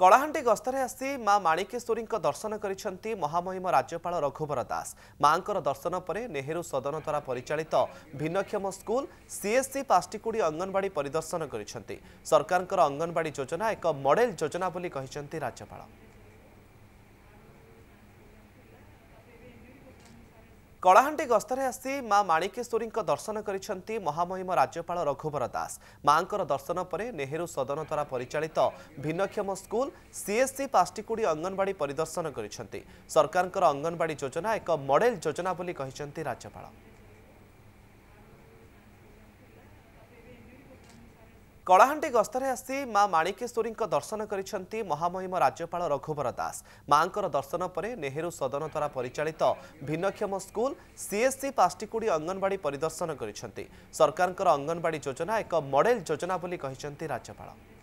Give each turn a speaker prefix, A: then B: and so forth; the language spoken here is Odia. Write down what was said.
A: କଳାହାଣ୍ଡି ଗସ୍ତରେ ଆସି ମା ମାଣିକେଶ୍ୱରୀଙ୍କ ଦର୍ଶନ କରିଛନ୍ତି ମହାମହିମ ରାଜ୍ୟପାଳ ରଘୁବର ଦାସ ମାଙ୍କର ଦର୍ଶନ ପରେ ନେହେରୁ ସଦନ ଦ୍ୱାରା ପରିଚାଳିତ ଭିନ୍ନକ୍ଷମ ସ୍କୁଲ ସିଏସ୍ସି ପାଷ୍ଟିକୁଡ଼ି ଅଙ୍ଗନବାଡ଼ି ପରିଦର୍ଶନ କରିଛନ୍ତି ସରକାରଙ୍କର ଅଙ୍ଗନବାଡ଼ି ଯୋଜନା ଏକ ମଡେଲ ଯୋଜନା ବୋଲି କହିଛନ୍ତି ରାଜ୍ୟପାଳ କଳାହାଣ୍ଡି ଗସ୍ତରେ ଆସି ମା ମାଣିକେଶ୍ୱରୀଙ୍କ ଦର୍ଶନ କରିଛନ୍ତି ମହାମହିମ ରାଜ୍ୟପାଳ ରଘୁବର ଦାସ ମାଙ୍କର ଦର୍ଶନ ପରେ ନେହେରୁ ସଦନ ଦ୍ୱାରା ପରିଚାଳିତ ଭିନ୍ନକ୍ଷମ ସ୍କୁଲ ସିଏସ୍ସି ପାଷ୍ଟିକୁଡ଼ି ଅଙ୍ଗନବାଡ଼ି ପରିଦର୍ଶନ କରିଛନ୍ତି ସରକାରଙ୍କର ଅଙ୍ଗନବାଡ଼ି ଯୋଜନା ଏକ ମଡେଲ ଯୋଜନା ବୋଲି କହିଛନ୍ତି ରାଜ୍ୟପାଳ କଳାହାଣ୍ଡି ଗସ୍ତରେ ଆସି ମା ମାଣିକେଶ୍ୱରୀଙ୍କ ଦର୍ଶନ କରିଛନ୍ତି ମହାମହିମ ରାଜ୍ୟପାଳ ରଘୁବର ଦାସ ମାଙ୍କର ଦର୍ଶନ ପରେ ନେହେରୁ ସଦନ ଦ୍ୱାରା ପରିଚାଳିତ ଭିନ୍ନକ୍ଷମ ସ୍କୁଲ ସିଏସ୍ସି ପାଷ୍ଟିକୁଡ଼ି ଅଙ୍ଗନବାଡ଼ି ପରିଦର୍ଶନ କରିଛନ୍ତି ସରକାରଙ୍କର ଅଙ୍ଗନବାଡ଼ି ଯୋଜନା ଏକ ମଡେଲ ଯୋଜନା ବୋଲି କହିଛନ୍ତି ରାଜ୍ୟପାଳ